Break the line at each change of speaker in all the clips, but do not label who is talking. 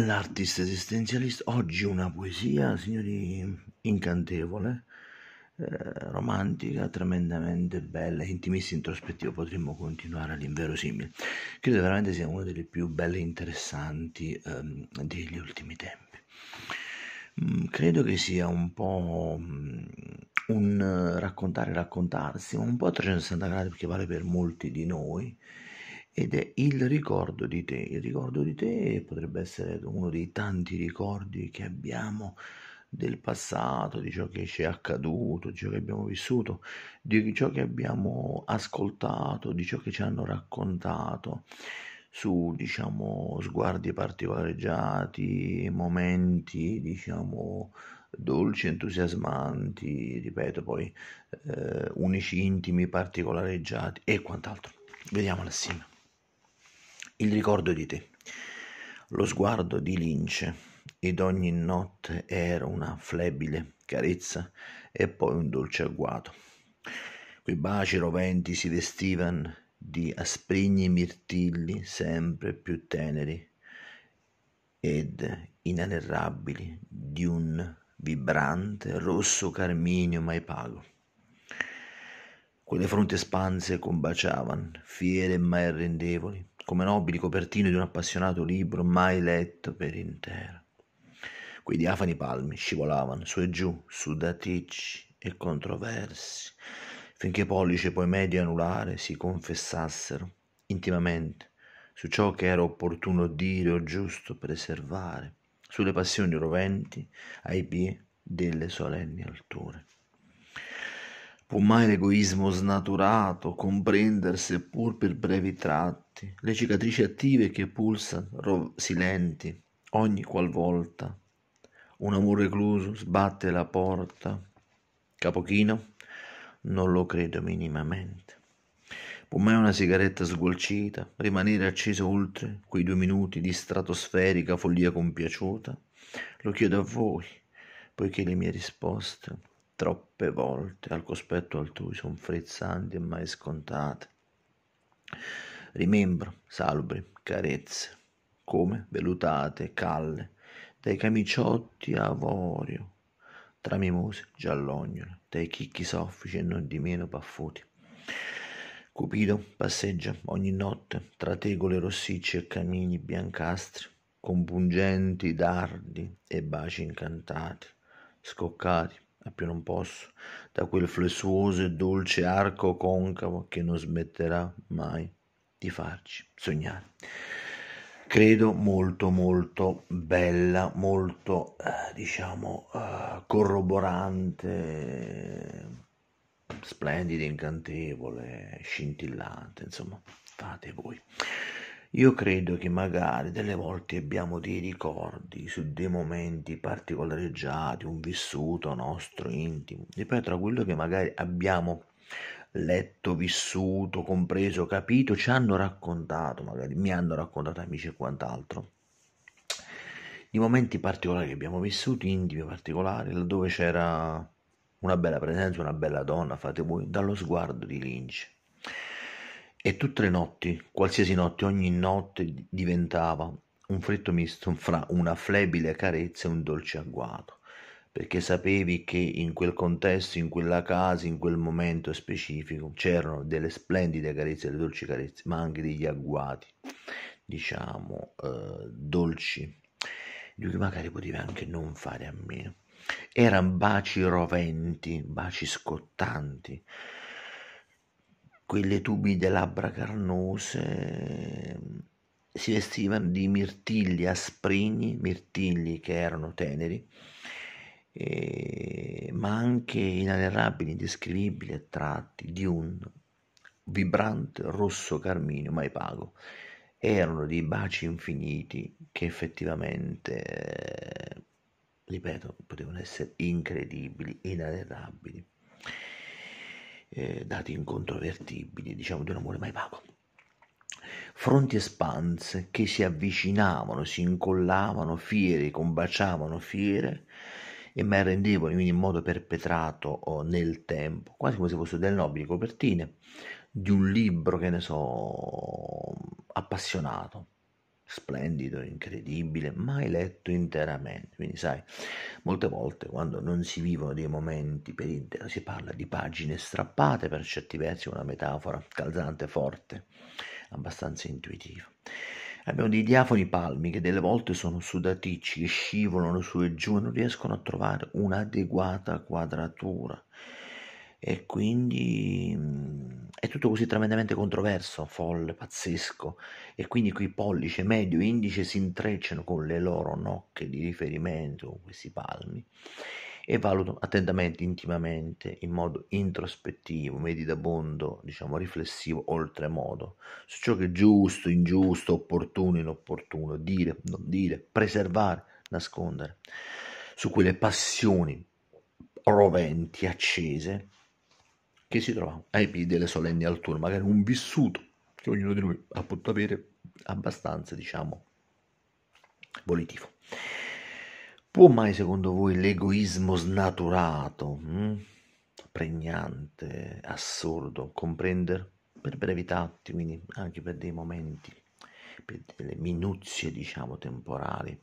l'artista esistenzialista, oggi una poesia, signori, incantevole, eh, romantica, tremendamente bella, intimista, introspettiva, potremmo continuare all'inverosimile. Credo veramente sia una delle più belle e interessanti eh, degli ultimi tempi. Mm, credo che sia un po' mm, un raccontare, raccontarsi, un po' a 360 gradi perché vale per molti di noi ed è il ricordo di te. Il ricordo di te potrebbe essere uno dei tanti ricordi che abbiamo del passato, di ciò che ci è accaduto, di ciò che abbiamo vissuto, di ciò che abbiamo ascoltato, di ciò che ci hanno raccontato su diciamo sguardi particolareggiati, momenti diciamo dolci, entusiasmanti, ripeto poi eh, unici, intimi, particolareggiati e quant'altro. Vediamola assieme il ricordo di te. Lo sguardo di lince ed ogni notte era una flebile carezza e poi un dolce agguato. Quei baci roventi si vestivan di asprigni mirtilli sempre più teneri ed inanerrabili di un vibrante rosso carminio mai pago. Quelle fronti espanse combaciavan, fiere e mai arrendevoli, come nobili copertine di un appassionato libro mai letto per intero. Quei diafani palmi scivolavano su e giù, sudaticci e controversi, finché pollice e poi medio e anulare si confessassero intimamente su ciò che era opportuno dire o giusto preservare, sulle passioni roventi ai piedi delle solenni alture. Può mai l'egoismo snaturato comprender, seppur per brevi tratti, le cicatrici attive che pulsano silenti ogni qualvolta un amore recluso sbatte la porta? Capochino? Non lo credo minimamente. Può mai una sigaretta sgolcita rimanere accesa oltre quei due minuti di stratosferica follia compiaciuta? Lo chiedo a voi, poiché le mie risposte troppe volte al cospetto altrui son frizzanti e mai scontate. Rimembro, salubri, carezze, come velutate, calle, dai camiciotti avorio, tra mimose giallognole, dai chicchi soffici e non di meno paffuti. Cupido passeggia ogni notte tra tegole rossicce e camini biancastri, con pungenti dardi e baci incantati, scoccati a più non posso, da quel flessuoso e dolce arco concavo che non smetterà mai di farci sognare. Credo molto molto bella, molto eh, diciamo eh, corroborante, splendida, incantevole, scintillante, insomma, fate voi. Io credo che magari delle volte abbiamo dei ricordi su dei momenti particolareggiati, un vissuto nostro intimo. Ripeto, quello che magari abbiamo letto, vissuto, compreso, capito, ci hanno raccontato, magari mi hanno raccontato amici e quant'altro, di momenti particolari che abbiamo vissuto, intimi particolari, dove c'era una bella presenza, una bella donna, fate voi, dallo sguardo di Lynch. E tutte le notti, qualsiasi notte, ogni notte diventava un fritto misto fra una flebile carezza e un dolce agguato, perché sapevi che in quel contesto, in quella casa, in quel momento specifico c'erano delle splendide carezze, delle dolci carezze, ma anche degli agguati, diciamo, eh, dolci, di cui magari potevi anche non fare a meno. Erano baci roventi, baci scottanti, quelle tubide labbra carnose, si vestivano di mirtilli asprigni, mirtilli che erano teneri, eh, ma anche inalerrabili, indescrivibili a tratti di un vibrante rosso carminio mai pago. Erano dei baci infiniti che effettivamente, eh, ripeto, potevano essere incredibili, inalerrabili eh, dati incontrovertibili, diciamo di un amore mai vago. Fronti espanse che si avvicinavano, si incollavano fiere, combaciavano fiere e mai rendevano, quindi in modo perpetrato oh, nel tempo, quasi come se fossero delle nobili copertine di un libro, che ne so, appassionato splendido, incredibile, mai letto interamente. Quindi sai, molte volte quando non si vivono dei momenti per intero si parla di pagine strappate, per certi versi una metafora calzante, forte, abbastanza intuitiva. Abbiamo dei diafoni palmi che delle volte sono sudaticci, che scivolano su e giù e non riescono a trovare un'adeguata quadratura e quindi mhmm, è tutto così tremendamente controverso, folle, pazzesco e quindi qui pollice, medio e indice si intrecciano con le loro nocche di riferimento, con questi palmi e valuto attentamente, intimamente, in modo introspettivo, meditabondo, diciamo riflessivo, oltremodo, su ciò che è giusto, ingiusto, opportuno, inopportuno, dire, non dire, preservare, nascondere, su quelle passioni roventi, accese, che si trova ai piedi delle solenni alture, magari un vissuto che ognuno di noi ha potuto avere abbastanza, diciamo, volitivo. Può mai secondo voi l'egoismo snaturato, mh? Hm, pregnante, assurdo, comprendere? Per brevità, quindi anche per dei momenti, per delle minuzie, diciamo, temporali.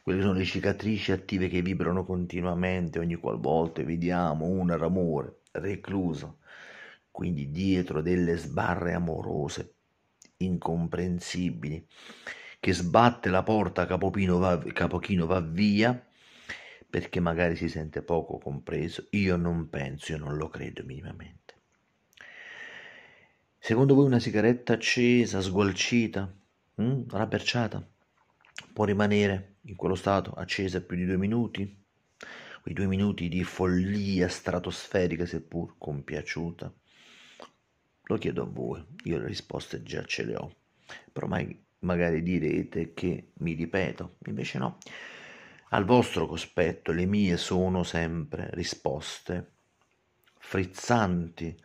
Quelle che sono le cicatrici attive che vibrano continuamente ogni qualvolta vediamo un ramore, recluso, quindi dietro delle sbarre amorose, incomprensibili, che sbatte la porta, Capopino va, Capochino va via perché magari si sente poco compreso. Io non penso, io non lo credo minimamente. Secondo voi una sigaretta accesa, sgualcita, mh, hm, rabberciata, può rimanere in quello stato accesa più di due minuti? quei due minuti di follia stratosferica seppur compiaciuta? Lo chiedo a voi, io le risposte già ce le ho, però mai, magari direte che mi ripeto, invece no. Al vostro cospetto le mie sono sempre risposte frizzanti,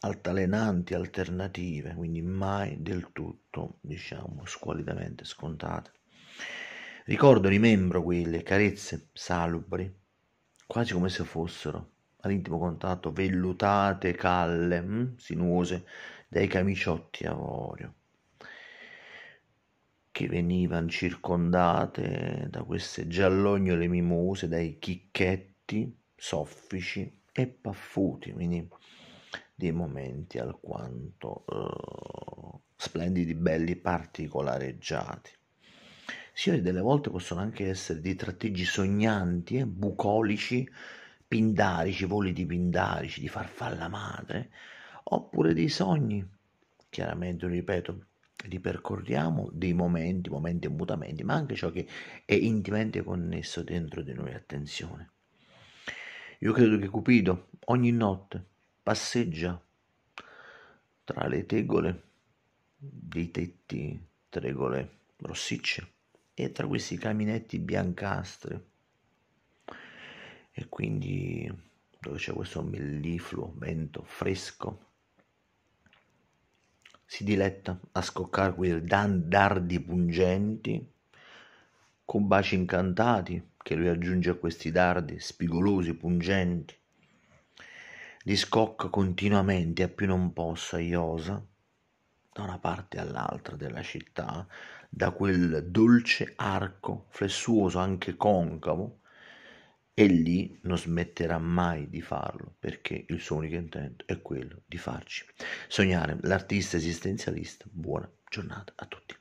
altalenanti, alternative, quindi mai del tutto, diciamo, squalidamente scontate. Ricordo, rimembro quelle carezze salubri quasi come se fossero, all'intimo contatto, vellutate, calle, mh, hm, sinuose, dai camiciotti avorio, che venivano circondate da queste giallognole mimose, dai chicchetti soffici e paffuti, quindi dei momenti alquanto eh, splendidi, belli, particolareggiati signori delle volte possono anche essere dei tratteggi sognanti, eh, bucolici, pindarici, voli di pindarici, di farfalla madre, oppure dei sogni. Chiaramente, ripeto, ripercorriamo dei momenti, momenti e mutamenti, ma anche ciò che è intimamente connesso dentro di noi, attenzione. Io credo che Cupido ogni notte passeggia tra le tegole dei tetti, tegole rossicce, e tra questi caminetti biancastri e quindi dove c'è questo mellifluo vento fresco si diletta a scoccare quei dardi pungenti con baci incantati che lui aggiunge a questi dardi spigolosi, pungenti li scocca continuamente a più non possa Iosa da una parte all'altra della città, da quel dolce arco flessuoso anche concavo, e lì non smetterà mai di farlo perché il suo unico intento è quello di farci sognare l'artista esistenzialista. Buona giornata a tutti.